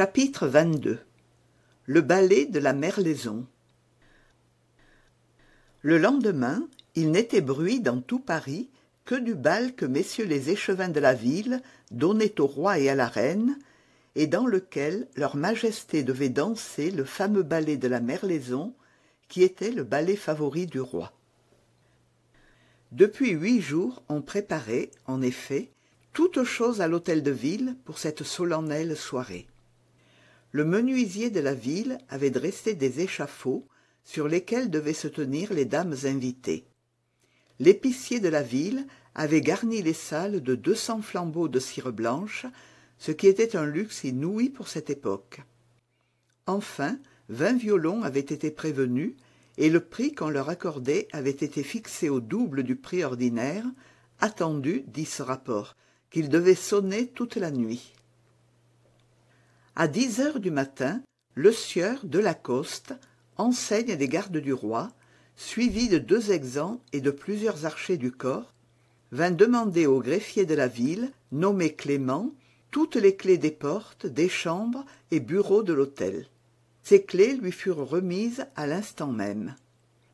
Chapitre 22 Le ballet de la Merlaison Le lendemain, il n'était bruit dans tout Paris que du bal que messieurs les échevins de la ville donnaient au roi et à la reine, et dans lequel leur majesté devait danser le fameux ballet de la Merlaison, qui était le ballet favori du roi. Depuis huit jours, on préparait, en effet, toutes choses à l'hôtel de ville pour cette solennelle soirée le menuisier de la ville avait dressé des échafauds sur lesquels devaient se tenir les dames invitées l'épicier de la ville avait garni les salles de deux cents flambeaux de cire blanche ce qui était un luxe inouï pour cette époque enfin vingt violons avaient été prévenus et le prix qu'on leur accordait avait été fixé au double du prix ordinaire attendu dit ce rapport qu'ils devait sonner toute la nuit à dix heures du matin le sieur de Lacoste, enseigne des gardes du roi suivi de deux exempts et de plusieurs archers du corps vint demander au greffier de la ville nommé clément toutes les clés des portes des chambres et bureaux de l'hôtel ces clés lui furent remises à l'instant même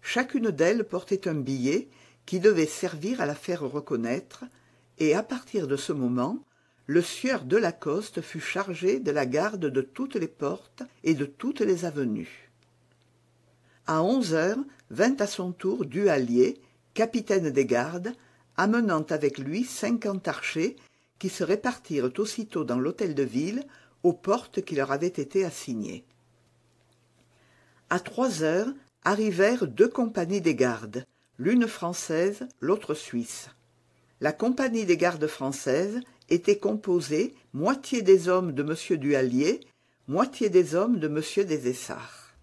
chacune d'elles portait un billet qui devait servir à la faire reconnaître et à partir de ce moment le sieur de fut chargé de la garde de toutes les portes et de toutes les avenues À onze heures vint à son tour duhallier capitaine des gardes amenant avec lui cinquante archers qui se répartirent aussitôt dans l'hôtel-de-ville aux portes qui leur avaient été assignées À trois heures arrivèrent deux compagnies des gardes l'une française l'autre suisse la compagnie des gardes françaises était composés moitié des hommes de m duhallier moitié des hommes de m des essarts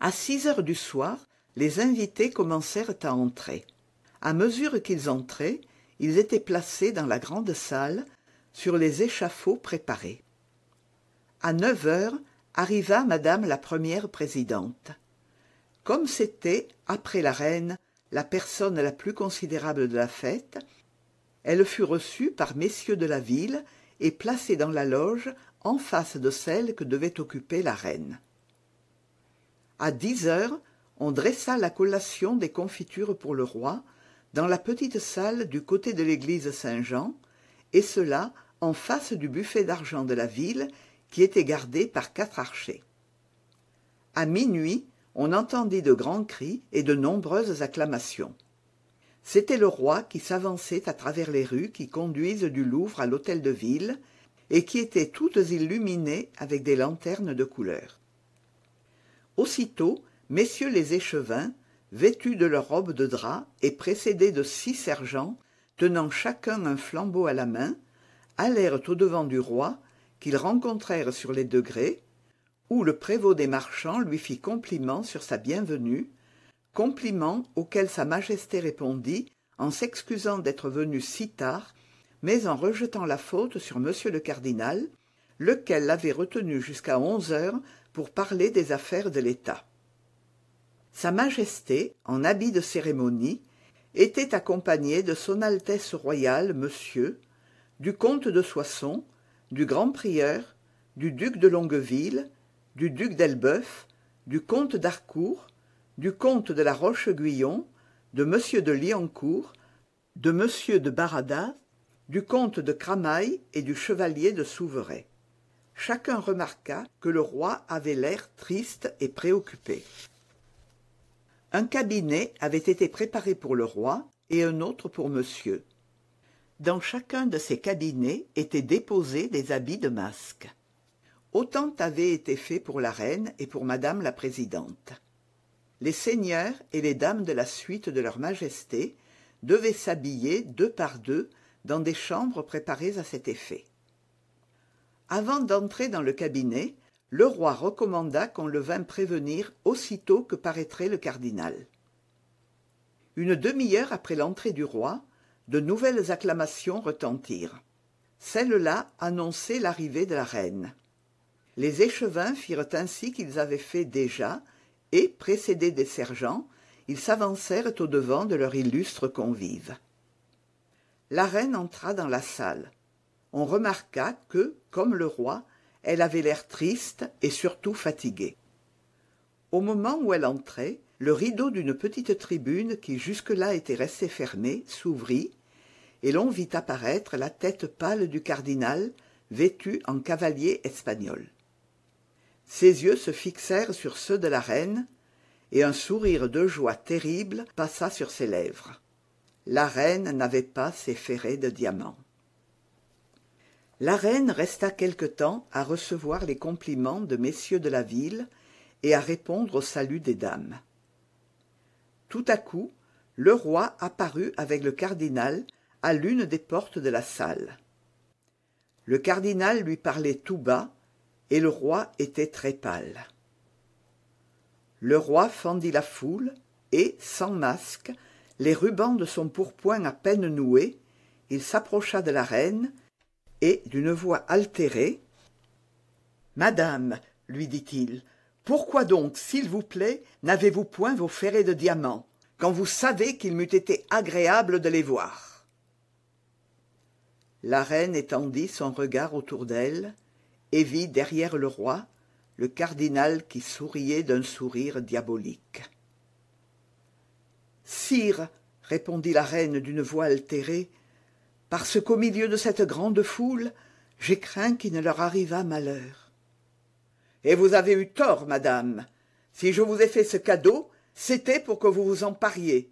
À six heures du soir les invités commencèrent à entrer à mesure qu'ils entraient ils étaient placés dans la grande salle sur les échafauds préparés À neuf heures arriva madame la première présidente comme c'était après la reine la personne la plus considérable de la fête elle fut reçue par messieurs de la ville et placée dans la loge en face de celle que devait occuper la reine À dix heures on dressa la collation des confitures pour le roi dans la petite salle du côté de l'église saint-jean et cela en face du buffet d'argent de la ville qui était gardé par quatre archers À minuit on entendit de grands cris et de nombreuses acclamations c'était le roi qui s'avançait à travers les rues qui conduisent du louvre à l'hôtel de ville et qui étaient toutes illuminées avec des lanternes de couleur aussitôt messieurs les échevins vêtus de leurs robes de drap et précédés de six sergents tenant chacun un flambeau à la main allèrent au-devant du roi qu'ils rencontrèrent sur les degrés où le prévôt des marchands lui fit compliment sur sa bienvenue compliment auquel sa majesté répondit en s'excusant d'être venu si tard mais en rejetant la faute sur m le cardinal lequel l'avait retenu jusqu'à onze heures pour parler des affaires de l'état sa majesté en habit de cérémonie était accompagnée de son altesse royale monsieur du comte de soissons du grand prieur du duc de longueville du duc d'elbeuf du comte d'harcourt du comte de la roche-guyon de m de liancourt de m de Barada, du comte de cramail et du chevalier de Souveray, chacun remarqua que le roi avait l'air triste et préoccupé un cabinet avait été préparé pour le roi et un autre pour monsieur dans chacun de ces cabinets étaient déposés des habits de masque autant avait été fait pour la reine et pour madame la présidente les seigneurs et les dames de la suite de leur majesté devaient s'habiller deux par deux dans des chambres préparées à cet effet avant d'entrer dans le cabinet le roi recommanda qu'on le vînt prévenir aussitôt que paraîtrait le cardinal une demi-heure après l'entrée du roi de nouvelles acclamations retentirent celles-là annonçaient l'arrivée de la reine les échevins firent ainsi qu'ils avaient fait déjà et précédés des sergents ils s'avancèrent au-devant de leur illustre convive la reine entra dans la salle on remarqua que comme le roi elle avait l'air triste et surtout fatiguée au moment où elle entrait le rideau d'une petite tribune qui jusque-là était restée fermée s'ouvrit et l'on vit apparaître la tête pâle du cardinal vêtu en cavalier espagnol ses yeux se fixèrent sur ceux de la reine et un sourire de joie terrible passa sur ses lèvres la reine n'avait pas ses ferrets de diamants la reine resta quelque temps à recevoir les compliments de messieurs de la ville et à répondre au salut des dames tout à coup le roi apparut avec le cardinal à l'une des portes de la salle le cardinal lui parlait tout bas et le roi était très pâle le roi fendit la foule et sans masque les rubans de son pourpoint à peine noués il s'approcha de la reine et d'une voix altérée madame lui dit-il pourquoi donc s'il vous plaît n'avez-vous point vos ferrets de diamants quand vous savez qu'il m'eût été agréable de les voir la reine étendit son regard autour d'elle et vit derrière le roi le cardinal qui souriait d'un sourire diabolique sire répondit la reine d'une voix altérée parce qu'au milieu de cette grande foule j'ai craint qu'il ne leur arrivât malheur et vous avez eu tort madame si je vous ai fait ce cadeau c'était pour que vous vous en pariez.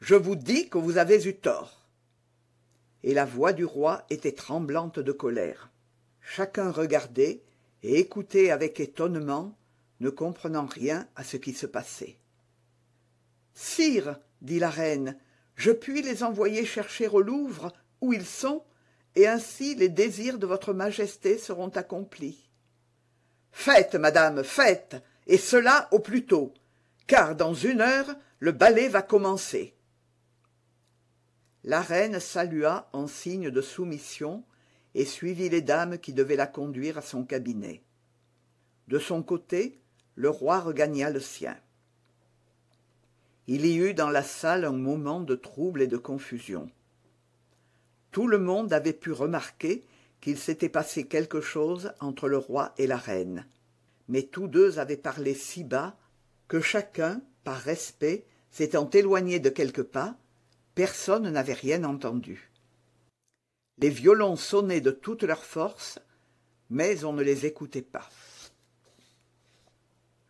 je vous dis que vous avez eu tort et la voix du roi était tremblante de colère chacun regardait et écoutait avec étonnement ne comprenant rien à ce qui se passait sire dit la reine je puis les envoyer chercher au louvre où ils sont et ainsi les désirs de votre majesté seront accomplis faites madame faites et cela au plus tôt car dans une heure le ballet va commencer la reine salua en signe de soumission et suivit les dames qui devaient la conduire à son cabinet de son côté le roi regagna le sien il y eut dans la salle un moment de trouble et de confusion tout le monde avait pu remarquer qu'il s'était passé quelque chose entre le roi et la reine mais tous deux avaient parlé si bas que chacun par respect s'étant éloigné de quelques pas personne n'avait rien entendu les violons sonnaient de toute leur force mais on ne les écoutait pas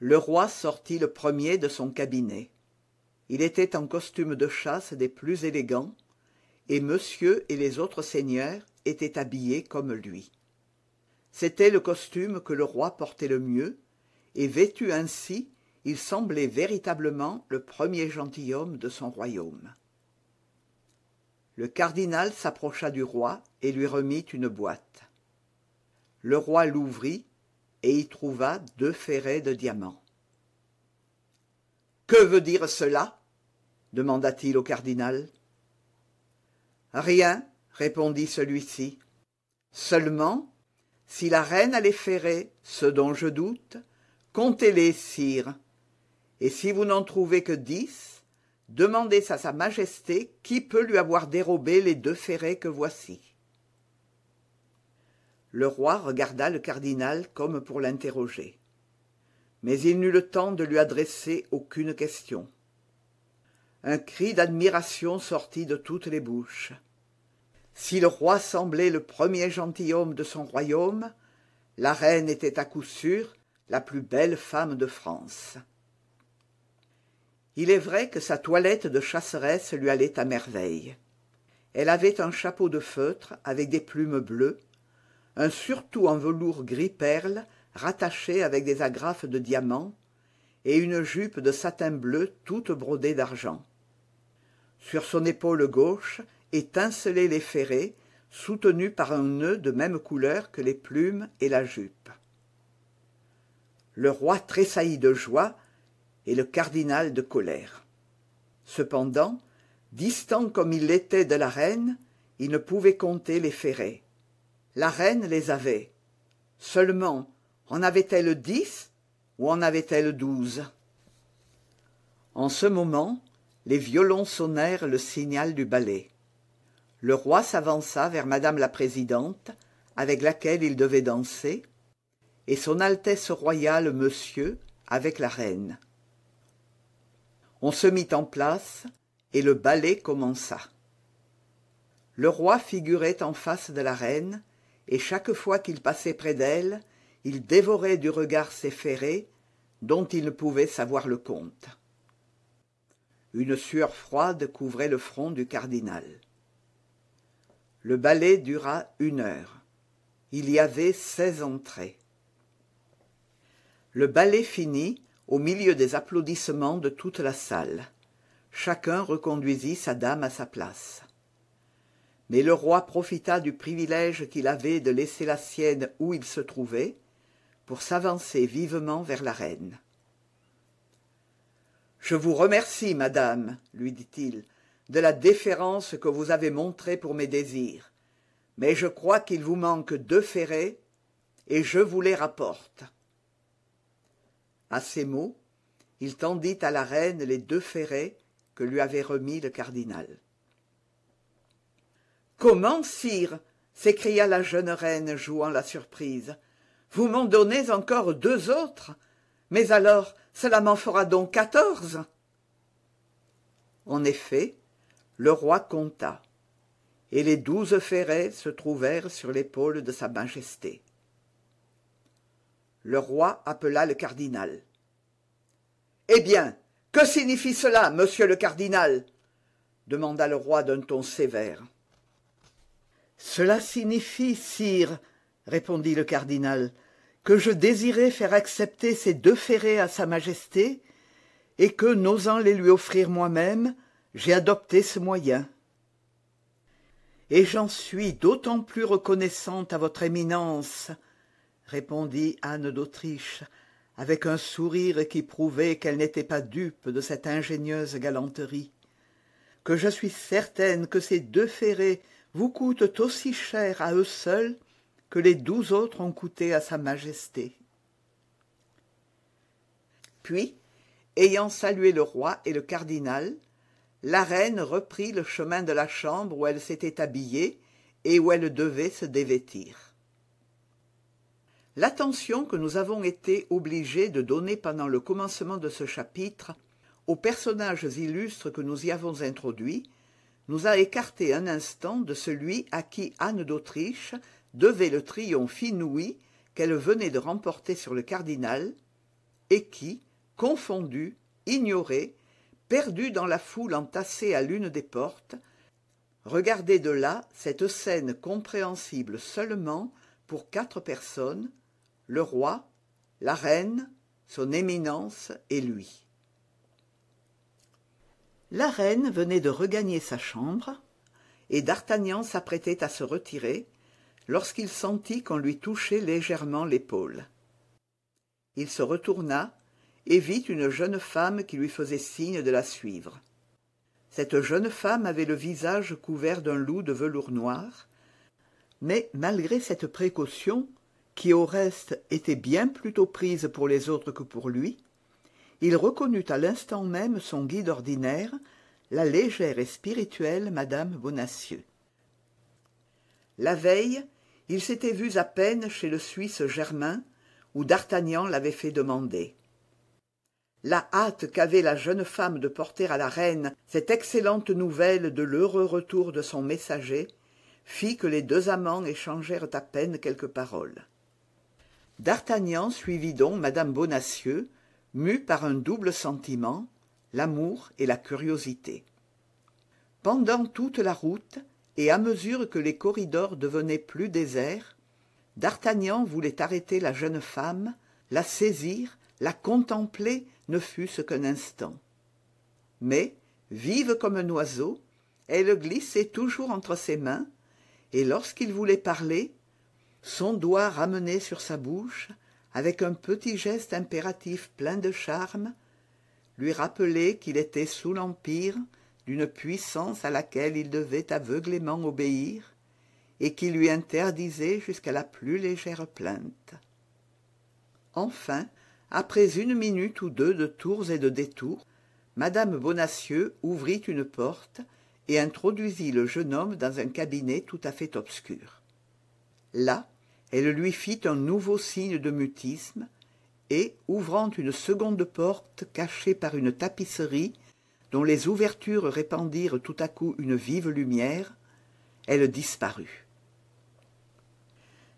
le roi sortit le premier de son cabinet il était en costume de chasse des plus élégants et monsieur et les autres seigneurs étaient habillés comme lui c'était le costume que le roi portait le mieux et vêtu ainsi il semblait véritablement le premier gentilhomme de son royaume le cardinal s'approcha du roi et lui remit une boîte le roi l'ouvrit et y trouva deux ferrets de diamants que veut dire cela demanda-t-il au cardinal rien répondit celui-ci seulement si la reine a les ferrets ce dont je doute comptez les sire et si vous n'en trouvez que dix demandez à sa majesté qui peut lui avoir dérobé les deux ferrets que voici le roi regarda le cardinal comme pour l'interroger mais il n'eut le temps de lui adresser aucune question un cri d'admiration sortit de toutes les bouches si le roi semblait le premier gentilhomme de son royaume la reine était à coup sûr la plus belle femme de france il est vrai que sa toilette de chasseresse lui allait à merveille elle avait un chapeau de feutre avec des plumes bleues un surtout en velours gris perle rattaché avec des agrafes de diamants et une jupe de satin bleu toute brodée d'argent sur son épaule gauche étincelaient les ferrets soutenus par un nœud de même couleur que les plumes et la jupe le roi tressaillit de joie et le cardinal de colère cependant distant comme il l'était de la reine il ne pouvait compter les ferrets la reine les avait seulement en avait-elle dix ou en avait-elle douze en ce moment les violons sonnèrent le signal du ballet le roi s'avança vers madame la présidente avec laquelle il devait danser et son altesse royale monsieur avec la reine on se mit en place et le ballet commença le roi figurait en face de la reine et chaque fois qu'il passait près d'elle il dévorait du regard ses ferrets dont il ne pouvait savoir le compte une sueur froide couvrait le front du cardinal le ballet dura une heure il y avait seize entrées le ballet finit au milieu des applaudissements de toute la salle chacun reconduisit sa dame à sa place mais le roi profita du privilège qu'il avait de laisser la sienne où il se trouvait pour s'avancer vivement vers la reine je vous remercie madame lui dit-il de la déférence que vous avez montrée pour mes désirs mais je crois qu'il vous manque deux ferrets et je vous les rapporte à ces mots il tendit à la reine les deux ferrets que lui avait remis le cardinal comment sire s'écria la jeune reine jouant la surprise vous m'en donnez encore deux autres mais alors cela m'en fera donc quatorze en effet le roi compta et les douze ferrets se trouvèrent sur l'épaule de sa majesté le roi appela le cardinal eh bien que signifie cela monsieur le cardinal demanda le roi d'un ton sévère cela signifie sire répondit le cardinal que je désirais faire accepter ces deux ferrets à sa majesté et que n'osant les lui offrir moi-même j'ai adopté ce moyen et j'en suis d'autant plus reconnaissante à votre éminence répondit anne d'autriche avec un sourire qui prouvait qu'elle n'était pas dupe de cette ingénieuse galanterie que je suis certaine que ces deux ferrets vous coûtent aussi cher à eux seuls que les douze autres ont coûté à sa majesté puis ayant salué le roi et le cardinal la reine reprit le chemin de la chambre où elle s'était habillée et où elle devait se dévêtir l'attention que nous avons été obligés de donner pendant le commencement de ce chapitre aux personnages illustres que nous y avons introduits nous a écartés un instant de celui à qui anne d'autriche devait le triomphe inouï qu'elle venait de remporter sur le cardinal et qui confondu ignoré perdu dans la foule entassée à l'une des portes regardait de là cette scène compréhensible seulement pour quatre personnes le roi la reine son éminence et lui la reine venait de regagner sa chambre et d'artagnan s'apprêtait à se retirer lorsqu'il sentit qu'on lui touchait légèrement l'épaule il se retourna et vit une jeune femme qui lui faisait signe de la suivre cette jeune femme avait le visage couvert d'un loup de velours noir mais malgré cette précaution qui au reste était bien plutôt prise pour les autres que pour lui, il reconnut à l'instant même son guide ordinaire, la légère et spirituelle madame Bonacieux. La veille, il s'était vu à peine chez le Suisse Germain, où D'Artagnan l'avait fait demander. La hâte qu'avait la jeune femme de porter à la reine cette excellente nouvelle de l'heureux retour de son messager fit que les deux amants échangèrent à peine quelques paroles d'artagnan suivit donc Madame bonacieux mue par un double sentiment l'amour et la curiosité pendant toute la route et à mesure que les corridors devenaient plus déserts d'artagnan voulait arrêter la jeune femme la saisir la contempler ne fût-ce qu'un instant mais vive comme un oiseau elle glissait toujours entre ses mains et lorsqu'il voulait parler son doigt ramené sur sa bouche avec un petit geste impératif plein de charme lui rappelait qu'il était sous l'empire d'une puissance à laquelle il devait aveuglément obéir et qui lui interdisait jusqu'à la plus légère plainte. Enfin, après une minute ou deux de tours et de détours, Madame Bonacieux ouvrit une porte et introduisit le jeune homme dans un cabinet tout à fait obscur là elle lui fit un nouveau signe de mutisme et ouvrant une seconde porte cachée par une tapisserie dont les ouvertures répandirent tout à coup une vive lumière elle disparut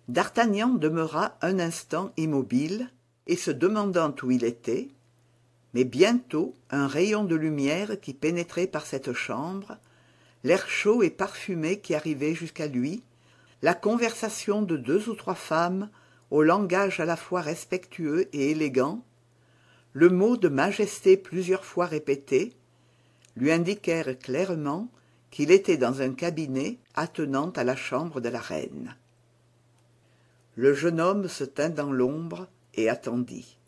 d'artagnan demeura un instant immobile et se demandant où il était mais bientôt un rayon de lumière qui pénétrait par cette chambre l'air chaud et parfumé qui arrivait jusqu'à lui la conversation de deux ou trois femmes au langage à la fois respectueux et élégant le mot de majesté plusieurs fois répété lui indiquèrent clairement qu'il était dans un cabinet attenant à la chambre de la reine le jeune homme se tint dans l'ombre et attendit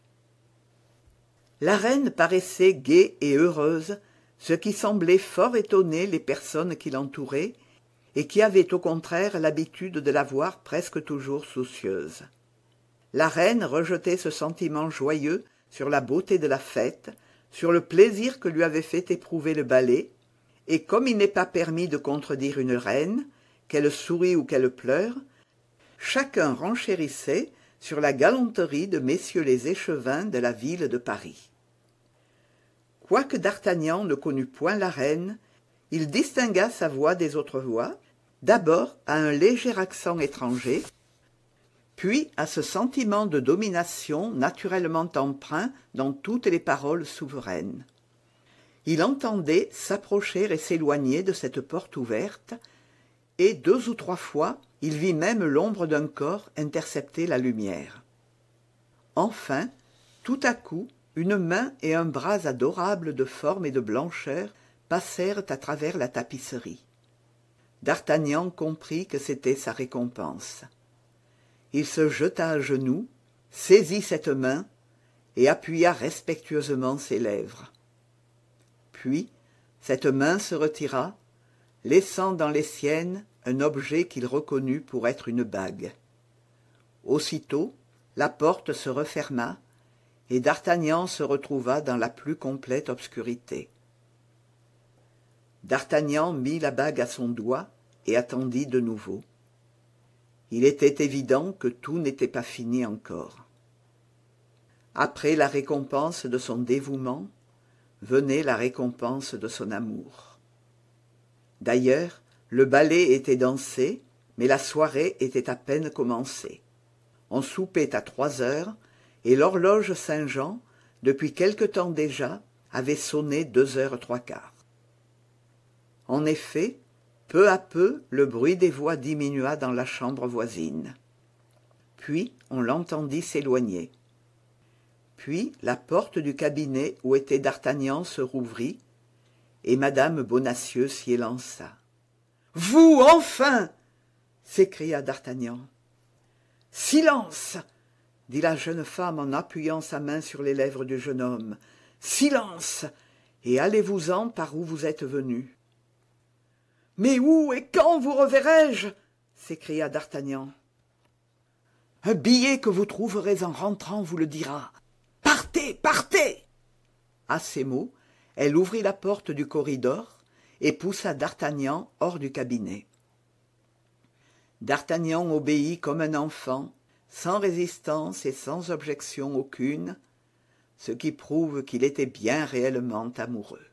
la reine paraissait gaie et heureuse ce qui semblait fort étonner les personnes qui l'entouraient et qui avait au contraire l'habitude de la voir presque toujours soucieuse la reine rejetait ce sentiment joyeux sur la beauté de la fête sur le plaisir que lui avait fait éprouver le ballet et comme il n'est pas permis de contredire une reine qu'elle sourit ou qu'elle pleure chacun renchérissait sur la galanterie de messieurs les échevins de la ville de paris quoique d'artagnan ne connût point la reine il distingua sa voix des autres voix d'abord à un léger accent étranger puis à ce sentiment de domination naturellement empreint dans toutes les paroles souveraines il entendait s'approcher et s'éloigner de cette porte ouverte et deux ou trois fois il vit même l'ombre d'un corps intercepter la lumière enfin tout à coup une main et un bras adorables de forme et de blancheur passèrent à travers la tapisserie d'artagnan comprit que c'était sa récompense il se jeta à genoux saisit cette main et appuya respectueusement ses lèvres puis cette main se retira laissant dans les siennes un objet qu'il reconnut pour être une bague aussitôt la porte se referma et d'artagnan se retrouva dans la plus complète obscurité d'artagnan mit la bague à son doigt et attendit de nouveau il était évident que tout n'était pas fini encore après la récompense de son dévouement venait la récompense de son amour d'ailleurs le ballet était dansé mais la soirée était à peine commencée on soupait à trois heures et l'horloge saint-jean depuis quelque temps déjà avait sonné deux heures trois quarts en effet peu à peu le bruit des voix diminua dans la chambre voisine puis on l'entendit s'éloigner puis la porte du cabinet où était d'artagnan se rouvrit et mme bonacieux s'y élança vous enfin s'écria d'artagnan silence dit la jeune femme en appuyant sa main sur les lèvres du jeune homme silence et allez-vous-en par où vous êtes venu mais où et quand vous reverrai-je s'écria d'artagnan un billet que vous trouverez en rentrant vous le dira partez partez À ces mots elle ouvrit la porte du corridor et poussa d'artagnan hors du cabinet d'artagnan obéit comme un enfant sans résistance et sans objection aucune ce qui prouve qu'il était bien réellement amoureux